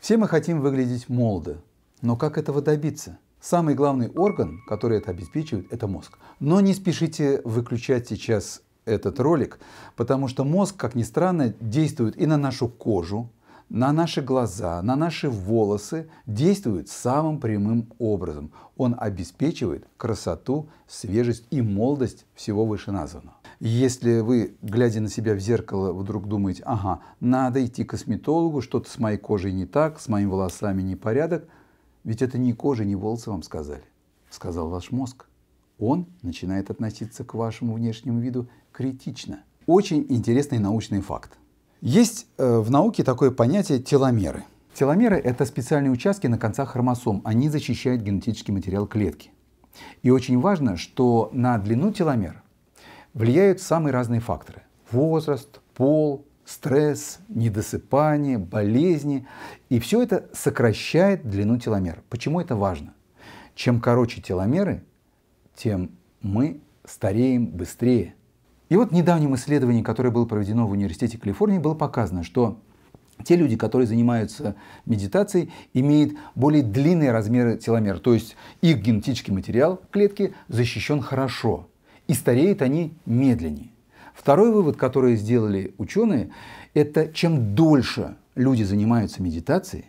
Все мы хотим выглядеть молодо, но как этого добиться? Самый главный орган, который это обеспечивает, это мозг. Но не спешите выключать сейчас этот ролик, потому что мозг, как ни странно, действует и на нашу кожу, на наши глаза, на наши волосы, действует самым прямым образом. Он обеспечивает красоту, свежесть и молодость всего вышеназванного. Если вы, глядя на себя в зеркало, вдруг думаете, ага, надо идти к косметологу, что-то с моей кожей не так, с моими волосами не порядок, ведь это не кожа, не волосы вам сказали, сказал ваш мозг. Он начинает относиться к вашему внешнему виду критично. Очень интересный научный факт. Есть э, в науке такое понятие теломеры. Теломеры – это специальные участки на концах хромосом. Они защищают генетический материал клетки. И очень важно, что на длину теломер влияют самые разные факторы. Возраст, пол, стресс, недосыпание, болезни. И все это сокращает длину теломер. Почему это важно? Чем короче теломеры, тем мы стареем быстрее. И вот в недавнем исследовании, которое было проведено в Университете Калифорнии, было показано, что те люди, которые занимаются медитацией, имеют более длинные размеры теломер. То есть их генетический материал клетки защищен хорошо и стареют они медленнее. Второй вывод, который сделали ученые, это чем дольше люди занимаются медитацией,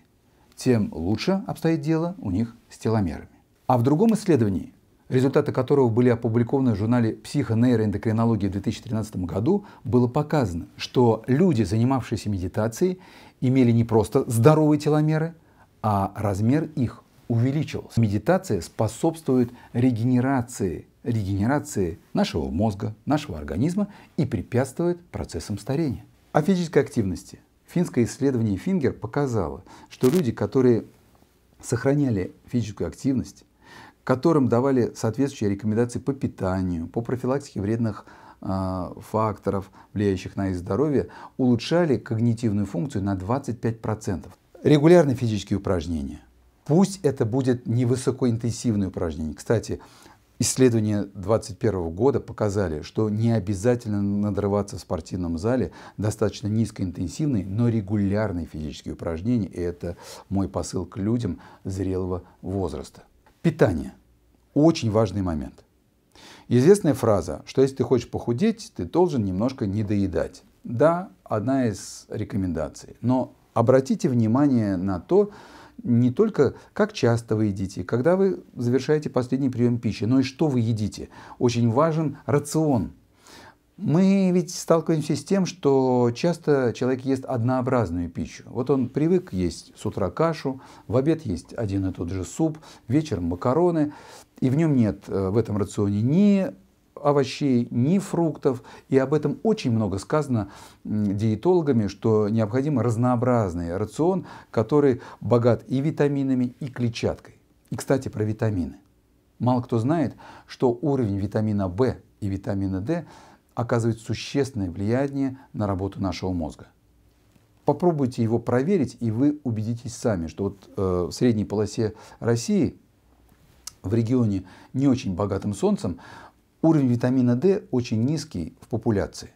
тем лучше обстоит дело у них с теломерами. А в другом исследовании, результаты которого были опубликованы в журнале «Психонейроэндокринология» в 2013 году, было показано, что люди, занимавшиеся медитацией, имели не просто здоровые теломеры, а размер их увеличивался. Медитация способствует регенерации, регенерации нашего мозга, нашего организма и препятствует процессам старения. О физической активности. Финское исследование Фингер показало, что люди, которые сохраняли физическую активность, которым давали соответствующие рекомендации по питанию, по профилактике вредных а, факторов, влияющих на их здоровье, улучшали когнитивную функцию на 25%. Регулярные физические упражнения, Пусть это будет не высокоинтенсивное упражнение. Кстати, Исследования 2021 года показали, что не обязательно надрываться в спортивном зале, достаточно низкоинтенсивные, но регулярные физические упражнения. И это мой посыл к людям зрелого возраста. Питание. Очень важный момент. Известная фраза, что если ты хочешь похудеть, ты должен немножко не доедать. Да, одна из рекомендаций. Но обратите внимание на то, не только как часто вы едите, когда вы завершаете последний прием пищи, но и что вы едите. Очень важен рацион. Мы ведь сталкиваемся с тем, что часто человек ест однообразную пищу. Вот он привык есть с утра кашу, в обед есть один и тот же суп, вечером макароны, и в нем нет э, в этом рационе ни овощей, ни фруктов. И об этом очень много сказано диетологами, что необходим разнообразный рацион, который богат и витаминами, и клетчаткой. И, кстати, про витамины. Мало кто знает, что уровень витамина В и витамина D оказывает существенное влияние на работу нашего мозга. Попробуйте его проверить, и вы убедитесь сами, что вот э, в средней полосе России, в регионе не очень богатым солнцем, уровень витамина D очень низкий в популяции.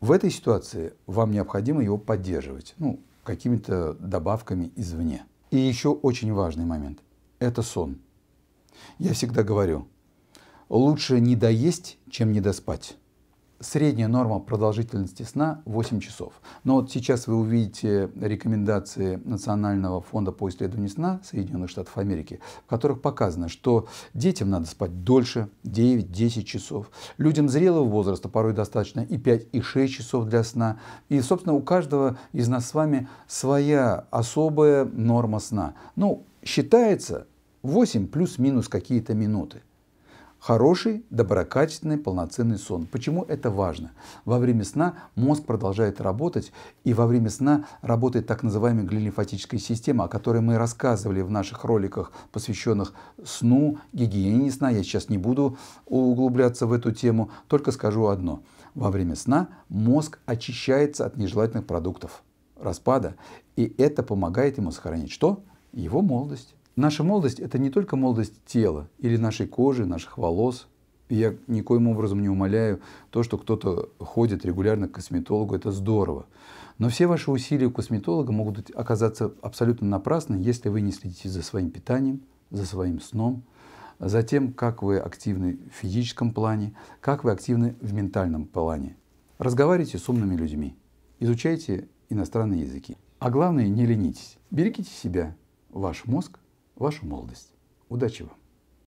В этой ситуации вам необходимо его поддерживать, ну, какими-то добавками извне. И еще очень важный момент – это сон. Я всегда говорю, лучше не доесть, чем не доспать. Средняя норма продолжительности сна 8 часов. Но вот сейчас вы увидите рекомендации Национального фонда по исследованию сна Соединенных Штатов Америки, в которых показано, что детям надо спать дольше 9-10 часов. Людям зрелого возраста порой достаточно и 5, и 6 часов для сна. И, собственно, у каждого из нас с вами своя особая норма сна. Ну, считается 8 плюс-минус какие-то минуты хороший, доброкачественный, полноценный сон. Почему это важно? Во время сна мозг продолжает работать, и во время сна работает так называемая глилимфатическая система, о которой мы рассказывали в наших роликах, посвященных сну, гигиене сна. Я сейчас не буду углубляться в эту тему, только скажу одно. Во время сна мозг очищается от нежелательных продуктов распада, и это помогает ему сохранить что? Его молодость. Наша молодость – это не только молодость тела или нашей кожи, наших волос. Я никоим образом не умоляю то, что кто-то ходит регулярно к косметологу, это здорово. Но все ваши усилия у косметолога могут оказаться абсолютно напрасны, если вы не следите за своим питанием, за своим сном, за тем, как вы активны в физическом плане, как вы активны в ментальном плане. Разговаривайте с умными людьми, изучайте иностранные языки. А главное, не ленитесь. Берегите себя, ваш мозг вашу молодость. Удачи вам!